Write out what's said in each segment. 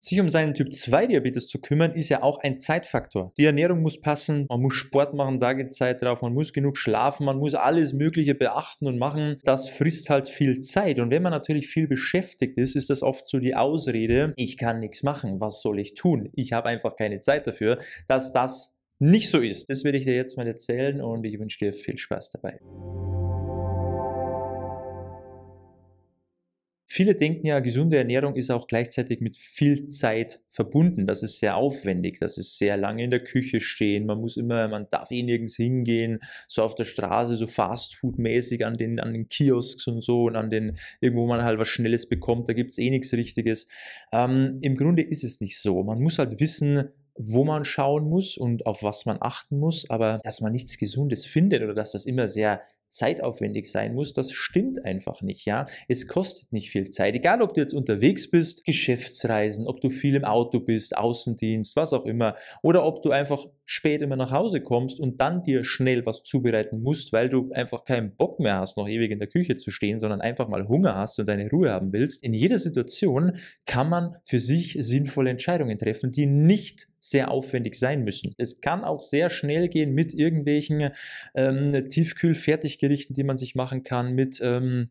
Sich um seinen Typ-2-Diabetes zu kümmern, ist ja auch ein Zeitfaktor. Die Ernährung muss passen, man muss Sport machen, da geht Zeit drauf, man muss genug schlafen, man muss alles Mögliche beachten und machen. Das frisst halt viel Zeit. Und wenn man natürlich viel beschäftigt ist, ist das oft so die Ausrede, ich kann nichts machen, was soll ich tun? Ich habe einfach keine Zeit dafür, dass das nicht so ist. Das werde ich dir jetzt mal erzählen und ich wünsche dir viel Spaß dabei. Viele denken ja, gesunde Ernährung ist auch gleichzeitig mit viel Zeit verbunden. Das ist sehr aufwendig, das ist sehr lange in der Küche stehen, man muss immer, man darf eh nirgends hingehen, so auf der Straße, so Fastfood-mäßig an den, an den Kiosks und so und an den, irgendwo man halt was Schnelles bekommt, da gibt es eh nichts Richtiges. Ähm, Im Grunde ist es nicht so. Man muss halt wissen, wo man schauen muss und auf was man achten muss, aber dass man nichts Gesundes findet oder dass das immer sehr zeitaufwendig sein muss, das stimmt einfach nicht, ja. Es kostet nicht viel Zeit, egal ob du jetzt unterwegs bist, Geschäftsreisen, ob du viel im Auto bist, Außendienst, was auch immer, oder ob du einfach spät immer nach Hause kommst und dann dir schnell was zubereiten musst, weil du einfach keinen Bock mehr hast, noch ewig in der Küche zu stehen, sondern einfach mal Hunger hast und deine Ruhe haben willst. In jeder Situation kann man für sich sinnvolle Entscheidungen treffen, die nicht sehr aufwendig sein müssen. Es kann auch sehr schnell gehen mit irgendwelchen ähm, tiefkühl die man sich machen kann, mit ähm,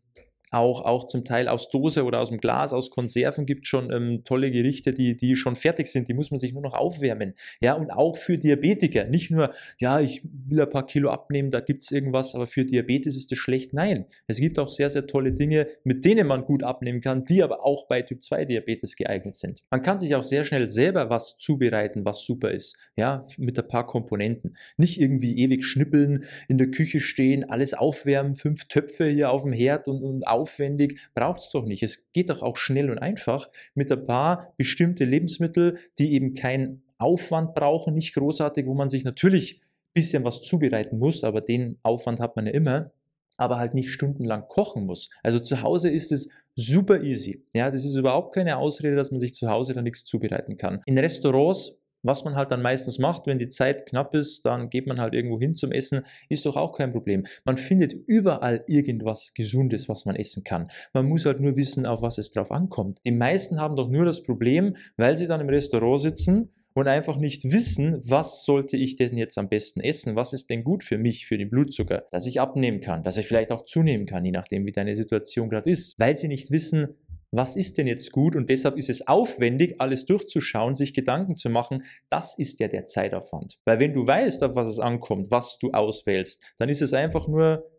auch, auch zum Teil aus Dose oder aus dem Glas, aus Konserven gibt schon ähm, tolle Gerichte, die, die schon fertig sind. Die muss man sich nur noch aufwärmen. Ja, und auch für Diabetiker. Nicht nur, ja, ich will ein paar Kilo abnehmen, da gibt's irgendwas, aber für Diabetes ist das schlecht. Nein, es gibt auch sehr, sehr tolle Dinge, mit denen man gut abnehmen kann, die aber auch bei Typ 2 Diabetes geeignet sind. Man kann sich auch sehr schnell selber was zubereiten, was super ist. Ja, mit ein paar Komponenten. Nicht irgendwie ewig schnippeln, in der Küche stehen, alles aufwärmen, fünf Töpfe hier auf dem Herd und, und auf aufwendig, braucht es doch nicht. Es geht doch auch schnell und einfach mit ein paar bestimmte Lebensmittel, die eben keinen Aufwand brauchen, nicht großartig, wo man sich natürlich ein bisschen was zubereiten muss, aber den Aufwand hat man ja immer, aber halt nicht stundenlang kochen muss. Also zu Hause ist es super easy. Ja, das ist überhaupt keine Ausrede, dass man sich zu Hause da nichts zubereiten kann. In Restaurants was man halt dann meistens macht, wenn die Zeit knapp ist, dann geht man halt irgendwo hin zum Essen, ist doch auch kein Problem. Man findet überall irgendwas Gesundes, was man essen kann. Man muss halt nur wissen, auf was es drauf ankommt. Die meisten haben doch nur das Problem, weil sie dann im Restaurant sitzen und einfach nicht wissen, was sollte ich denn jetzt am besten essen, was ist denn gut für mich, für den Blutzucker, dass ich abnehmen kann, dass ich vielleicht auch zunehmen kann, je nachdem, wie deine Situation gerade ist, weil sie nicht wissen, was ist denn jetzt gut und deshalb ist es aufwendig, alles durchzuschauen, sich Gedanken zu machen. Das ist ja der Zeitaufwand. Weil wenn du weißt, auf was es ankommt, was du auswählst, dann ist es einfach nur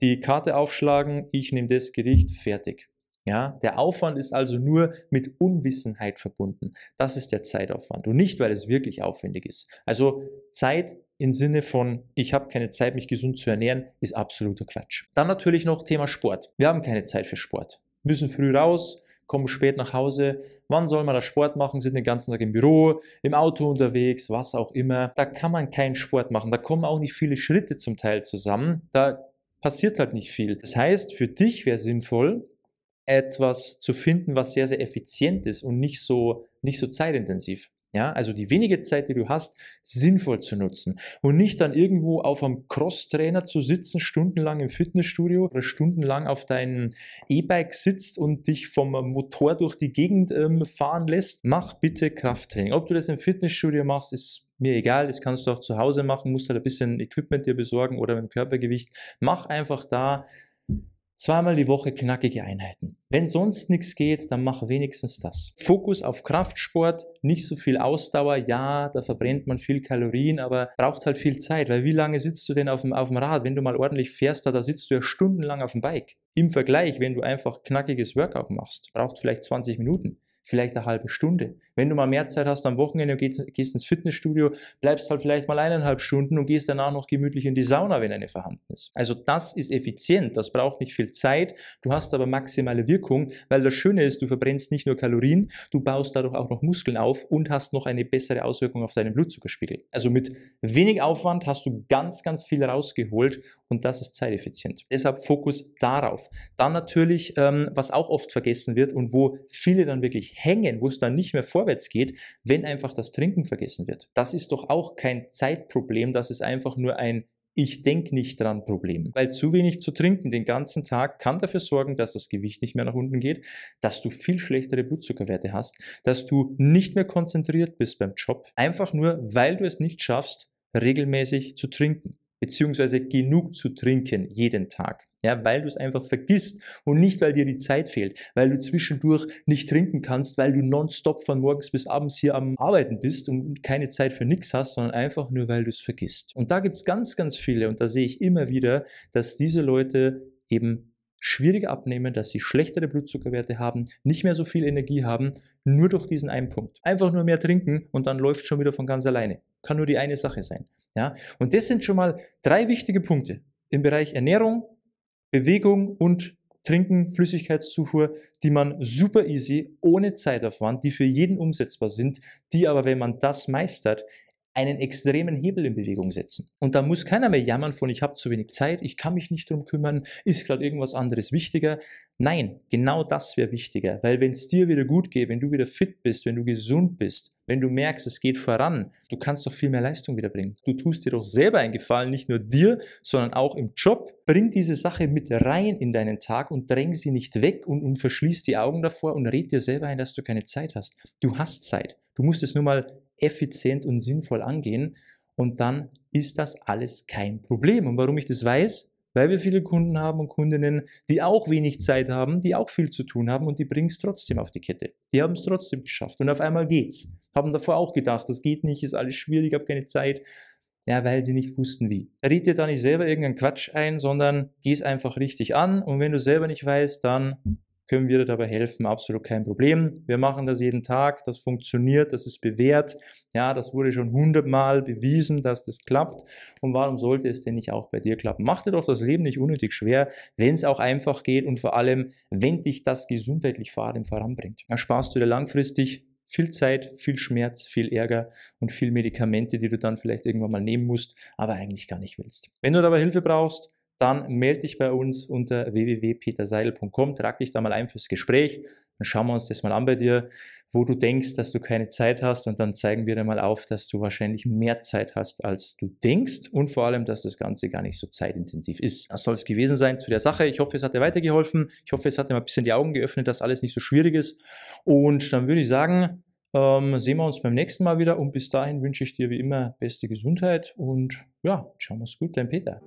die Karte aufschlagen, ich nehme das Gericht, fertig. Ja, der Aufwand ist also nur mit Unwissenheit verbunden. Das ist der Zeitaufwand und nicht, weil es wirklich aufwendig ist. Also Zeit im Sinne von, ich habe keine Zeit, mich gesund zu ernähren, ist absoluter Quatsch. Dann natürlich noch Thema Sport. Wir haben keine Zeit für Sport müssen früh raus, kommen spät nach Hause. Wann soll man da Sport machen? Sind den ganzen Tag im Büro, im Auto unterwegs, was auch immer. Da kann man keinen Sport machen. Da kommen auch nicht viele Schritte zum Teil zusammen. Da passiert halt nicht viel. Das heißt, für dich wäre sinnvoll, etwas zu finden, was sehr, sehr effizient ist und nicht so, nicht so zeitintensiv. Ja, also die wenige Zeit, die du hast, sinnvoll zu nutzen und nicht dann irgendwo auf einem Crosstrainer zu sitzen, stundenlang im Fitnessstudio oder stundenlang auf deinem E-Bike sitzt und dich vom Motor durch die Gegend ähm, fahren lässt. Mach bitte Krafttraining. Ob du das im Fitnessstudio machst, ist mir egal, das kannst du auch zu Hause machen, musst halt ein bisschen Equipment dir besorgen oder mit dem Körpergewicht. Mach einfach da Zweimal die Woche knackige Einheiten. Wenn sonst nichts geht, dann mach wenigstens das. Fokus auf Kraftsport, nicht so viel Ausdauer. Ja, da verbrennt man viel Kalorien, aber braucht halt viel Zeit, weil wie lange sitzt du denn auf dem, auf dem Rad? Wenn du mal ordentlich fährst, da, da sitzt du ja stundenlang auf dem Bike. Im Vergleich, wenn du einfach knackiges Workout machst, braucht vielleicht 20 Minuten vielleicht eine halbe Stunde. Wenn du mal mehr Zeit hast am Wochenende, gehst, gehst ins Fitnessstudio, bleibst halt vielleicht mal eineinhalb Stunden und gehst danach noch gemütlich in die Sauna, wenn eine vorhanden ist. Also das ist effizient, das braucht nicht viel Zeit, du hast aber maximale Wirkung, weil das Schöne ist, du verbrennst nicht nur Kalorien, du baust dadurch auch noch Muskeln auf und hast noch eine bessere Auswirkung auf deinen Blutzuckerspiegel. Also mit wenig Aufwand hast du ganz, ganz viel rausgeholt und das ist zeiteffizient. Deshalb Fokus darauf. Dann natürlich, ähm, was auch oft vergessen wird und wo viele dann wirklich hängen, wo es dann nicht mehr vorwärts geht, wenn einfach das Trinken vergessen wird. Das ist doch auch kein Zeitproblem, das ist einfach nur ein ich denke nicht dran Problem. Weil zu wenig zu trinken den ganzen Tag kann dafür sorgen, dass das Gewicht nicht mehr nach unten geht, dass du viel schlechtere Blutzuckerwerte hast, dass du nicht mehr konzentriert bist beim Job, einfach nur, weil du es nicht schaffst, regelmäßig zu trinken, beziehungsweise genug zu trinken jeden Tag. Ja, weil du es einfach vergisst und nicht, weil dir die Zeit fehlt, weil du zwischendurch nicht trinken kannst, weil du nonstop von morgens bis abends hier am Arbeiten bist und keine Zeit für nichts hast, sondern einfach nur, weil du es vergisst. Und da gibt es ganz, ganz viele und da sehe ich immer wieder, dass diese Leute eben schwierig abnehmen, dass sie schlechtere Blutzuckerwerte haben, nicht mehr so viel Energie haben, nur durch diesen einen Punkt. Einfach nur mehr trinken und dann läuft schon wieder von ganz alleine. Kann nur die eine Sache sein. Ja? Und das sind schon mal drei wichtige Punkte im Bereich Ernährung, Bewegung und Trinken, Flüssigkeitszufuhr, die man super easy, ohne Zeitaufwand, die für jeden umsetzbar sind, die aber, wenn man das meistert, einen extremen Hebel in Bewegung setzen. Und da muss keiner mehr jammern von, ich habe zu wenig Zeit, ich kann mich nicht drum kümmern, ist gerade irgendwas anderes wichtiger. Nein, genau das wäre wichtiger, weil wenn es dir wieder gut geht, wenn du wieder fit bist, wenn du gesund bist, wenn du merkst, es geht voran, du kannst doch viel mehr Leistung wiederbringen. Du tust dir doch selber einen Gefallen, nicht nur dir, sondern auch im Job. Bring diese Sache mit rein in deinen Tag und dräng sie nicht weg und, und verschließ die Augen davor und red dir selber ein, dass du keine Zeit hast. Du hast Zeit. Du musst es nur mal effizient und sinnvoll angehen. Und dann ist das alles kein Problem. Und warum ich das weiß? Weil wir viele Kunden haben und Kundinnen, die auch wenig Zeit haben, die auch viel zu tun haben und die bringen es trotzdem auf die Kette. Die haben es trotzdem geschafft und auf einmal geht's. Haben davor auch gedacht, das geht nicht, ist alles schwierig, habe keine Zeit. Ja, weil sie nicht wussten wie. Red dir da nicht selber irgendeinen Quatsch ein, sondern geh es einfach richtig an und wenn du selber nicht weißt, dann können wir dir dabei helfen, absolut kein Problem. Wir machen das jeden Tag, das funktioniert, das ist bewährt. Ja, das wurde schon hundertmal bewiesen, dass das klappt. Und warum sollte es denn nicht auch bei dir klappen? Mach dir doch das Leben nicht unnötig schwer, wenn es auch einfach geht und vor allem, wenn dich das gesundheitlich vor allem voranbringt. Dann sparst du dir langfristig viel Zeit, viel Schmerz, viel Ärger und viel Medikamente, die du dann vielleicht irgendwann mal nehmen musst, aber eigentlich gar nicht willst. Wenn du dabei Hilfe brauchst, dann melde dich bei uns unter www.peterseidel.com, trag dich da mal ein fürs Gespräch, dann schauen wir uns das mal an bei dir, wo du denkst, dass du keine Zeit hast und dann zeigen wir dir mal auf, dass du wahrscheinlich mehr Zeit hast, als du denkst und vor allem, dass das Ganze gar nicht so zeitintensiv ist. Das soll es gewesen sein zu der Sache. Ich hoffe, es hat dir weitergeholfen. Ich hoffe, es hat dir mal ein bisschen die Augen geöffnet, dass alles nicht so schwierig ist und dann würde ich sagen, ähm, sehen wir uns beim nächsten Mal wieder und bis dahin wünsche ich dir wie immer beste Gesundheit und ja, schauen wir uns gut, dein Peter.